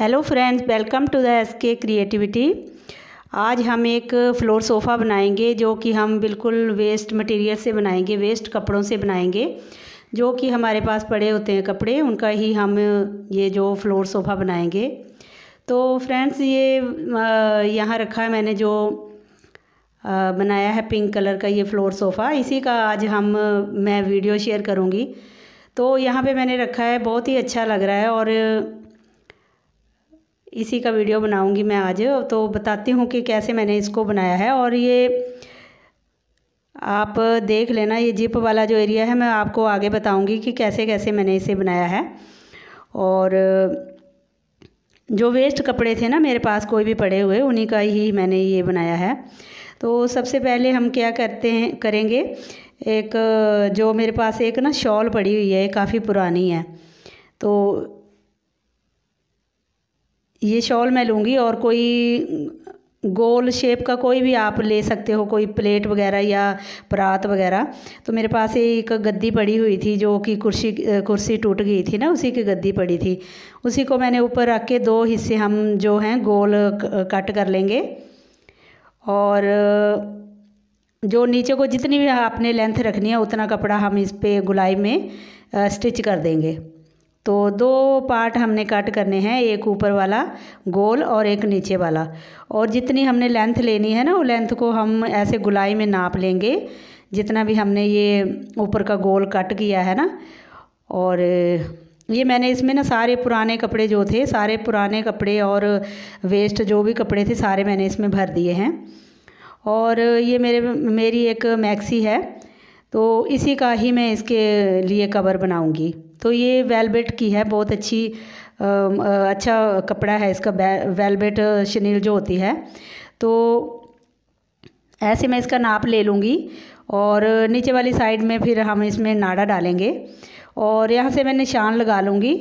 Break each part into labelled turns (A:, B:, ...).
A: hello friends welcome to the S K creativity आज हम एक फ्लोर सोफ़ा बनाएंगे जो कि हम बिल्कुल वेस्ट मटेरियल से बनाएंगे वेस्ट कपड़ों से बनाएंगे जो कि हमारे पास पड़े होते हैं कपड़े उनका ही हम ये जो फ्लोर सोफ़ा बनाएंगे तो फ्रेंड्स ये यहाँ रखा है मैंने जो बनाया है पिंक कलर का ये फ्लोर सोफ़ा इसी का आज हम मैं वीडियो शेयर करूँगी तो यहाँ पे मैंने रखा है बहुत ही अच्छा लग रहा है और इसी का वीडियो बनाऊंगी मैं आज तो बताती हूँ कि कैसे मैंने इसको बनाया है और ये आप देख लेना ये जिप वाला जो एरिया है मैं आपको आगे बताऊंगी कि कैसे कैसे मैंने इसे बनाया है और जो वेस्ट कपड़े थे ना मेरे पास कोई भी पड़े हुए उन्हीं का ही मैंने ये बनाया है तो सबसे पहले हम क्या करते हैं करेंगे एक जो मेरे पास एक ना शॉल पड़ी हुई है काफ़ी पुरानी है तो ये शॉल मैं लूँगी और कोई गोल शेप का कोई भी आप ले सकते हो कोई प्लेट वगैरह या परात वगैरह तो मेरे पास एक गद्दी पड़ी हुई थी जो कि कुर्सी कुर्सी टूट गई थी ना उसी की गद्दी पड़ी थी उसी को मैंने ऊपर रख के दो हिस्से हम जो हैं गोल कट कर लेंगे और जो नीचे को जितनी भी आपने लेंथ रखनी है उतना कपड़ा हम इस पर गुलाई में स्टिच कर देंगे तो दो पार्ट हमने कट करने हैं एक ऊपर वाला गोल और एक नीचे वाला और जितनी हमने लेंथ लेनी है ना वो लेंथ को हम ऐसे गुलाई में नाप लेंगे जितना भी हमने ये ऊपर का गोल कट किया है ना और ये मैंने इसमें ना सारे पुराने कपड़े जो थे सारे पुराने कपड़े और वेस्ट जो भी कपड़े थे सारे मैंने इसमें भर दिए हैं और ये मेरे मेरी एक मैक्सी है तो इसी का ही मैं इसके लिए कवर बनाऊँगी तो ये वेलबेट की है बहुत अच्छी अच्छा कपड़ा है इसका वेलबेट शनील जो होती है तो ऐसे मैं इसका नाप ले लूँगी और नीचे वाली साइड में फिर हम इसमें नाड़ा डालेंगे और यहाँ से मैं निशान लगा लूँगी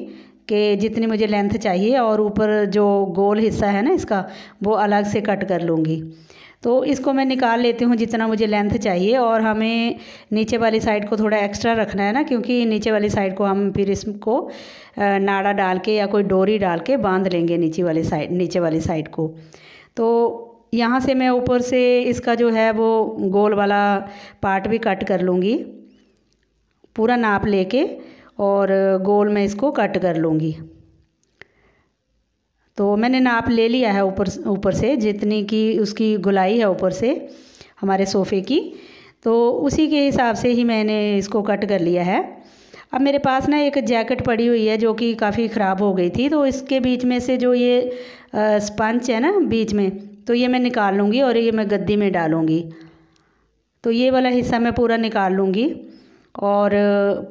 A: कि जितनी मुझे लेंथ चाहिए और ऊपर जो गोल हिस्सा है ना इसका वो अलग से कट कर लूँगी तो इसको मैं निकाल लेती हूँ जितना मुझे लेंथ चाहिए और हमें नीचे वाली साइड को थोड़ा एक्स्ट्रा रखना है ना क्योंकि नीचे वाली साइड को हम फिर इसको नाड़ा डाल के या कोई डोरी डाल के बांध लेंगे नीचे वाली साइड नीचे वाली साइड को तो यहाँ से मैं ऊपर से इसका जो है वो गोल वाला पार्ट भी कट कर लूँगी पूरा नाप लेके और गोल में इसको कट कर लूँगी तो मैंने नाप ले लिया है ऊपर ऊपर से जितनी की उसकी गुलाई है ऊपर से हमारे सोफ़े की तो उसी के हिसाब से ही मैंने इसको कट कर लिया है अब मेरे पास ना एक जैकेट पड़ी हुई है जो कि काफ़ी ख़राब हो गई थी तो इसके बीच में से जो ये स्पंच है ना बीच में तो ये मैं निकाल लूँगी और ये मैं गद्दी में डालूँगी तो ये वाला हिस्सा मैं पूरा निकाल लूँगी और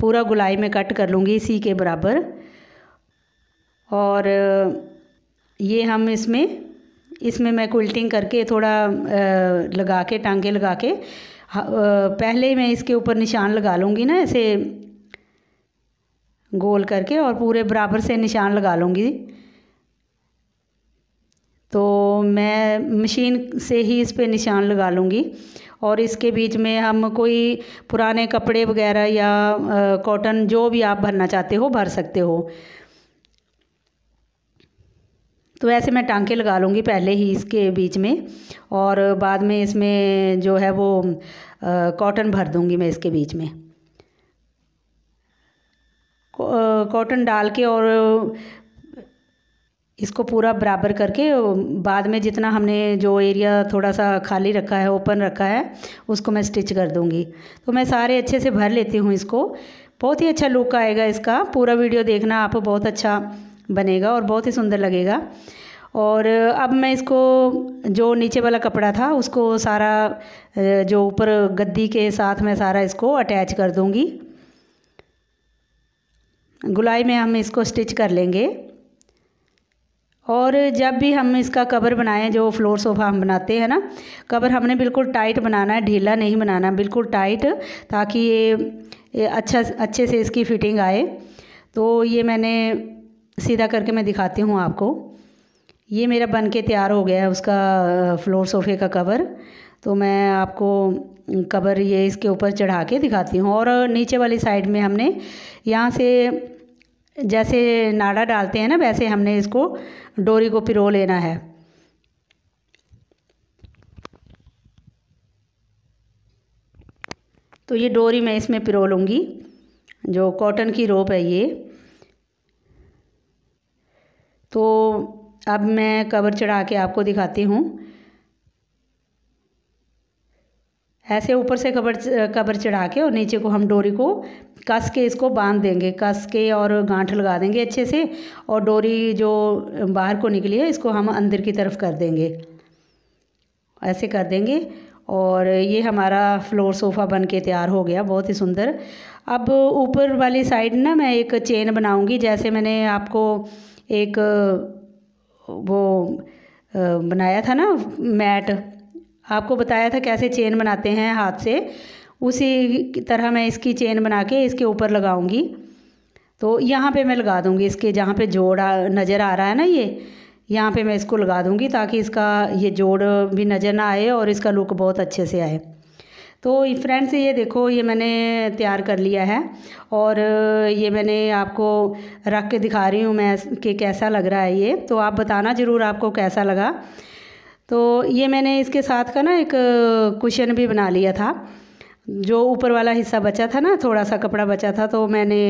A: पूरा गुलाई में कट कर लूँगी इसी के बराबर और ये हम इसमें इसमें मैं क्विल्टिंग करके थोड़ा लगा के टांगे लगा के पहले मैं इसके ऊपर निशान लगा लूँगी ना ऐसे गोल करके और पूरे बराबर से निशान लगा लूँगी तो मैं मशीन से ही इस पर निशान लगा लूँगी और इसके बीच में हम कोई पुराने कपड़े वगैरह या कॉटन जो भी आप भरना चाहते हो भर सकते हो तो ऐसे मैं टांके लगा लूँगी पहले ही इसके बीच में और बाद में इसमें जो है वो कॉटन भर दूँगी मैं इसके बीच में कॉटन डाल के और इसको पूरा बराबर करके बाद में जितना हमने जो एरिया थोड़ा सा खाली रखा है ओपन रखा है उसको मैं स्टिच कर दूँगी तो मैं सारे अच्छे से भर लेती हूँ इसको बहुत ही अच्छा लुक आएगा इसका पूरा वीडियो देखना आप बहुत अच्छा बनेगा और बहुत ही सुंदर लगेगा और अब मैं इसको जो नीचे वाला कपड़ा था उसको सारा जो ऊपर गद्दी के साथ मैं सारा इसको अटैच कर दूंगी गुलाई में हम इसको स्टिच कर लेंगे और जब भी हम इसका कवर बनाएं जो फ्लोर सोफ़ा हम बनाते हैं ना कवर हमने बिल्कुल टाइट बनाना है ढीला नहीं बनाना बिल्कुल टाइट ताकि ये अच्छा अच्छे से इसकी फिटिंग आए तो ये मैंने सीधा करके मैं दिखाती हूँ आपको ये मेरा बन के तैयार हो गया है उसका फ्लोर सोफ़े का कवर तो मैं आपको कवर ये इसके ऊपर चढ़ा के दिखाती हूँ और नीचे वाली साइड में हमने यहाँ से जैसे नाड़ा डालते हैं ना वैसे हमने इसको डोरी को पिरो लेना है तो ये डोरी मैं इसमें पिरो लूँगी जो कॉटन की रोप है ये तो अब मैं कवर चढ़ा के आपको दिखाती हूँ ऐसे ऊपर से कबर कबर चढ़ा के और नीचे को हम डोरी को कस के इसको बांध देंगे कस के और गांठ लगा देंगे अच्छे से और डोरी जो बाहर को निकली है इसको हम अंदर की तरफ कर देंगे ऐसे कर देंगे और ये हमारा फ्लोर सोफ़ा बन के तैयार हो गया बहुत ही सुंदर अब ऊपर वाली साइड ना मैं एक चेन बनाऊंगी जैसे मैंने आपको एक वो बनाया था ना मैट आपको बताया था कैसे चेन बनाते हैं हाथ से उसी तरह मैं इसकी चेन बना के इसके ऊपर लगाऊंगी तो यहाँ पे मैं लगा दूँगी इसके जहाँ पे जोड़ नज़र आ रहा है ना ये यहाँ पे मैं इसको लगा दूँगी ताकि इसका ये जोड़ भी नज़र ना आए और इसका लुक बहुत अच्छे से आए तो फ्रेंड्स ये देखो ये मैंने तैयार कर लिया है और ये मैंने आपको रख के दिखा रही हूँ मैं कि कैसा लग रहा है ये तो आप बताना ज़रूर आपको कैसा लगा तो ये मैंने इसके साथ का ना एक कुशन भी बना लिया था जो ऊपर वाला हिस्सा बचा था ना थोड़ा सा कपड़ा बचा था तो मैंने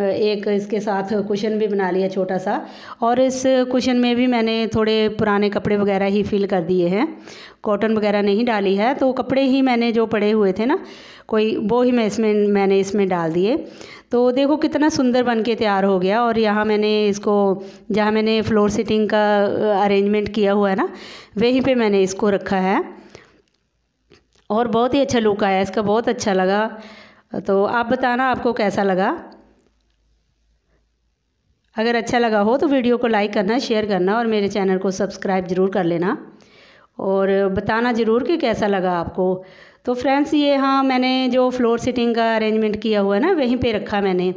A: एक इसके साथ कुशन भी बना लिया छोटा सा और इस कुशन में भी मैंने थोड़े पुराने कपड़े वगैरह ही फिल कर दिए हैं कॉटन वगैरह नहीं डाली है तो कपड़े ही मैंने जो पड़े हुए थे ना कोई वो ही मैं इसमें मैंने इसमें डाल दिए तो देखो कितना सुंदर बन के तैयार हो गया और यहाँ मैंने इसको जहाँ मैंने फ्लोर सीटिंग का अरेंजमेंट किया हुआ है ना वहीं पर मैंने इसको रखा है और बहुत ही अच्छा लुक आया इसका बहुत अच्छा लगा तो आप बताना आपको कैसा लगा अगर अच्छा लगा हो तो वीडियो को लाइक करना शेयर करना और मेरे चैनल को सब्सक्राइब ज़रूर कर लेना और बताना ज़रूर कि कैसा लगा आपको तो फ्रेंड्स ये हाँ मैंने जो फ्लोर सीटिंग का अरेंजमेंट किया हुआ है ना वहीं पे रखा मैंने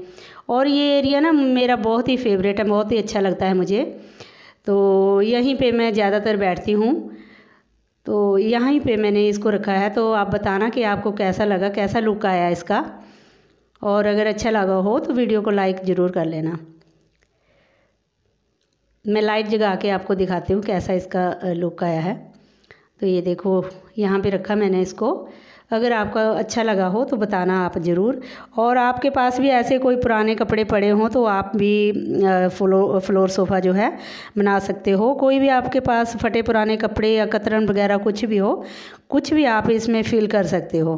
A: और ये एरिया ना मेरा बहुत ही फेवरेट है बहुत ही अच्छा लगता है मुझे तो यहीं पे मैं ज़्यादातर बैठती हूँ तो यहीं पे मैंने इसको रखा है तो आप बताना कि आपको कैसा लगा कैसा लुक आया इसका और अगर अच्छा लगा हो तो वीडियो को लाइक ज़रूर कर लेना मैं लाइट जगा के आपको दिखाती हूँ कैसा इसका लुक आया है तो ये देखो यहाँ पे रखा मैंने इसको अगर आपका अच्छा लगा हो तो बताना आप ज़रूर और आपके पास भी ऐसे कोई पुराने कपड़े पड़े हों तो आप भी फ्लोर फ्लोर सोफ़ा जो है बना सकते हो कोई भी आपके पास फटे पुराने कपड़े या कतरन वगैरह कुछ भी हो कुछ भी आप इसमें फील कर सकते हो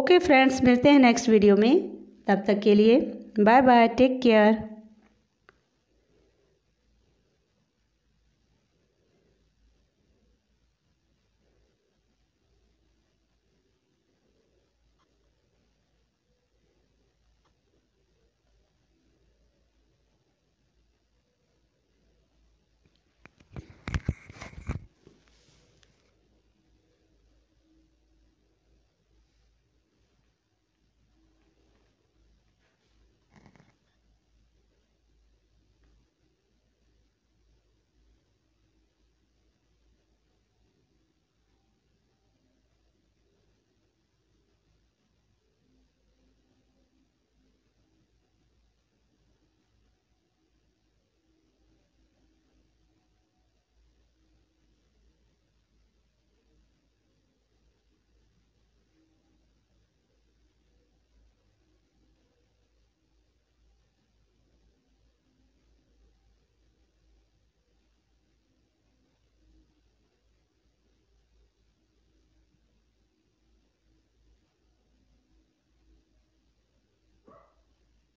A: ओके फ्रेंड्स मिलते हैं नेक्स्ट वीडियो में तब तक के लिए बाय बाय टेक केयर